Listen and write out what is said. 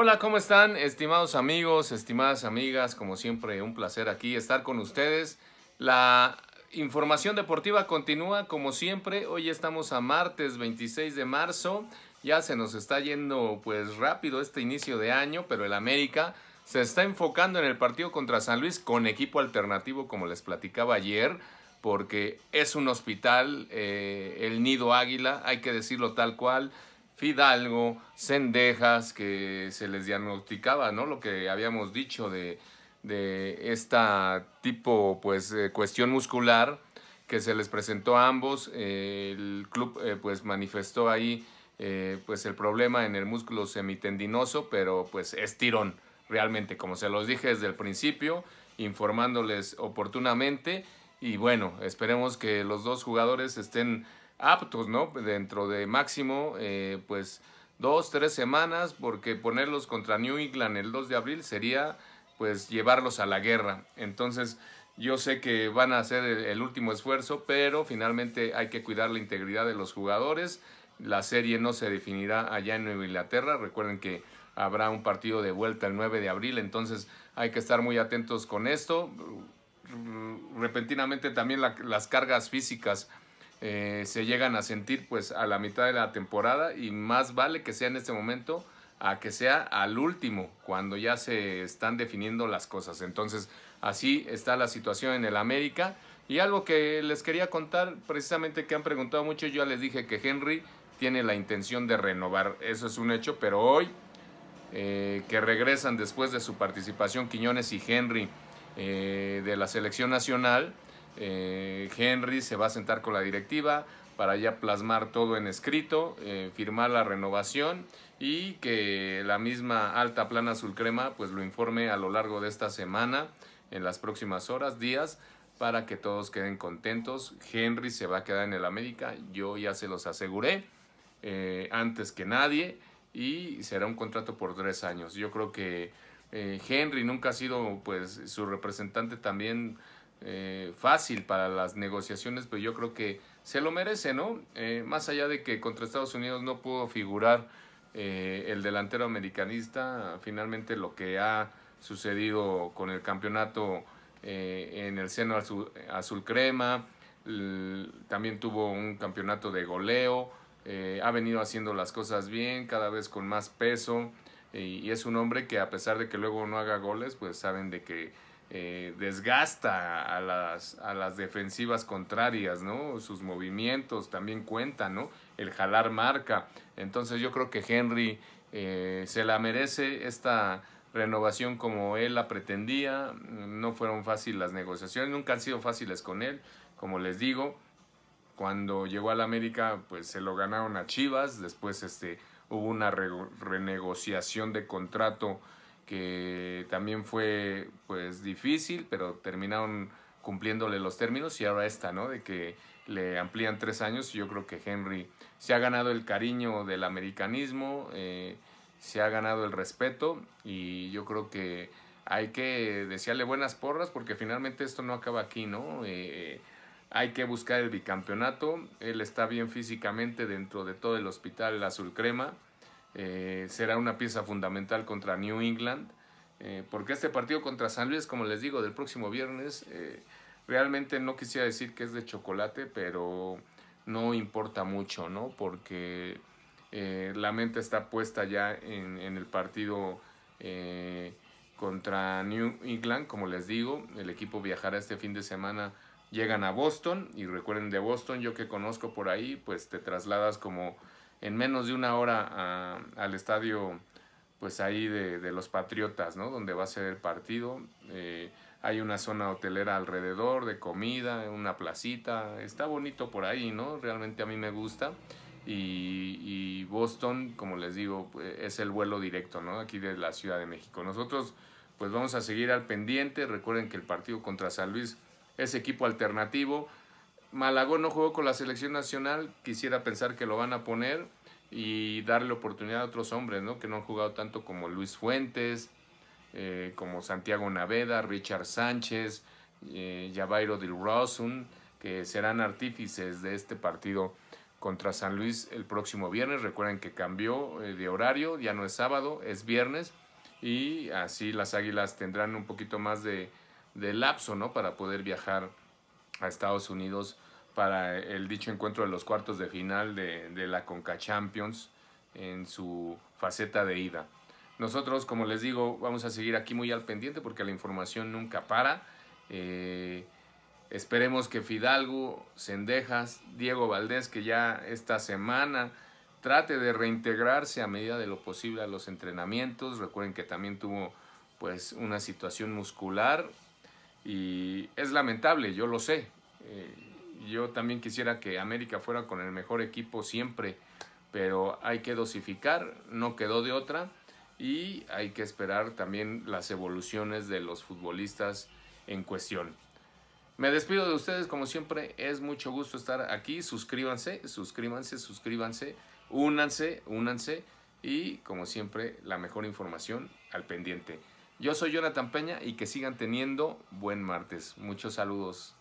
Hola, ¿cómo están? Estimados amigos, estimadas amigas, como siempre un placer aquí estar con ustedes. La información deportiva continúa como siempre. Hoy estamos a martes 26 de marzo. Ya se nos está yendo pues rápido este inicio de año, pero el América se está enfocando en el partido contra San Luis con equipo alternativo como les platicaba ayer, porque es un hospital, eh, el nido águila, hay que decirlo tal cual. Fidalgo, Cendejas, que se les diagnosticaba, ¿no? Lo que habíamos dicho de, de esta tipo, pues, eh, cuestión muscular que se les presentó a ambos. el club, eh, pues, manifestó ahí, eh, pues, el problema en el músculo semitendinoso, pero, pues, es tirón, realmente, como se los dije desde el principio, informándoles oportunamente. Y bueno, esperemos que los dos jugadores estén aptos, ah, pues, pues, ¿no? Dentro de máximo, eh, pues dos, tres semanas, porque ponerlos contra New England el 2 de abril sería, pues, llevarlos a la guerra. Entonces, yo sé que van a hacer el último esfuerzo, pero finalmente hay que cuidar la integridad de los jugadores. La serie no se definirá allá en Nueva Inglaterra. Recuerden que habrá un partido de vuelta el 9 de abril, entonces hay que estar muy atentos con esto. Repentinamente también las cargas físicas eh, se llegan a sentir pues a la mitad de la temporada y más vale que sea en este momento a que sea al último cuando ya se están definiendo las cosas. Entonces así está la situación en el América y algo que les quería contar precisamente que han preguntado mucho, yo les dije que Henry tiene la intención de renovar, eso es un hecho, pero hoy eh, que regresan después de su participación Quiñones y Henry eh, de la selección nacional, eh, Henry se va a sentar con la directiva para ya plasmar todo en escrito, eh, firmar la renovación y que la misma alta plana azul crema pues lo informe a lo largo de esta semana, en las próximas horas, días, para que todos queden contentos. Henry se va a quedar en el América, yo ya se los aseguré, eh, antes que nadie, y será un contrato por tres años. Yo creo que Henry nunca ha sido pues su representante también eh, fácil para las negociaciones, pero yo creo que se lo merece, ¿no? Eh, más allá de que contra Estados Unidos no pudo figurar eh, el delantero americanista, finalmente lo que ha sucedido con el campeonato en el seno azul, crema, también tuvo un campeonato de goleo, ha venido haciendo las cosas bien, cada vez con más peso, y es un hombre que a pesar de que luego no haga goles, pues saben de que eh, desgasta a las, a las defensivas contrarias, ¿no? Sus movimientos también cuentan, ¿no? El jalar marca. Entonces yo creo que Henry eh, se la merece esta renovación como él la pretendía. No fueron fáciles las negociaciones, nunca han sido fáciles con él, como les digo. Cuando llegó al América, pues se lo ganaron a Chivas, después este, hubo una renegociación de contrato que también fue pues difícil, pero terminaron cumpliéndole los términos y ahora está, ¿no? De que le amplían tres años y yo creo que Henry se ha ganado el cariño del americanismo, eh, se ha ganado el respeto y yo creo que hay que desearle buenas porras porque finalmente esto no acaba aquí, ¿no? Eh, hay que buscar el bicampeonato, él está bien físicamente dentro de todo el hospital Azul Crema eh, será una pieza fundamental contra New England, eh, porque este partido contra San Luis, como les digo, del próximo viernes, eh, realmente no quisiera decir que es de chocolate, pero no importa mucho, ¿no? Porque la mente está puesta ya en el partido contra New England, como les digo, el equipo viajará este fin de semana llegan a Boston y recuerden de Boston, yo que conozco por ahí, pues te trasladas como en menos de una hora al estadio pues ahí de, los Patriotas, ¿no? Donde va a ser el partido. Eh, hay una zona hotelera alrededor, de comida, una placita. Está bonito por ahí, ¿no? Realmente a mí me gusta. Y, y Boston, como les digo, es el vuelo directo, ¿no? Aquí de la Ciudad de México. Nosotros pues vamos a seguir al pendiente. Recuerden que el partido contra San Luis es equipo alternativo. Malagón no jugó con la selección nacional, quisiera pensar que lo van a poner y darle oportunidad a otros hombres, ¿no? Que no han jugado tanto como Luis Fuentes, eh, como Santiago Naveda, Richard Sánchez, eh, Javairo que serán artífices de este partido contra San Luis el próximo viernes. Recuerden que cambió eh, de horario, ya no es sábado, es viernes. Y así las águilas tendrán un poquito más de, lapso, ¿no? Para poder viajar a Estados Unidos para el dicho encuentro de los cuartos de final de, la Conca Champions en su faceta de ida. Nosotros, como les digo, vamos a seguir aquí muy al pendiente porque la información nunca para. Eh, esperemos que Fidalgo, Cendejas, Diego Valdés, que ya esta semana trate de reintegrarse a medida de lo posible a los entrenamientos. Recuerden que también tuvo pues una situación muscular y es lamentable, yo lo sé. Eh, yo también quisiera que América fuera con el mejor equipo siempre, pero hay que dosificar, no quedó de otra y hay que esperar también las evoluciones de los futbolistas en cuestión. Me despido de ustedes como siempre, es mucho gusto estar aquí, suscríbanse, suscríbanse, suscríbanse, únanse, únanse y como siempre la mejor información al pendiente. Yo soy Jonathan Peña y que sigan teniendo buen martes. Muchos saludos.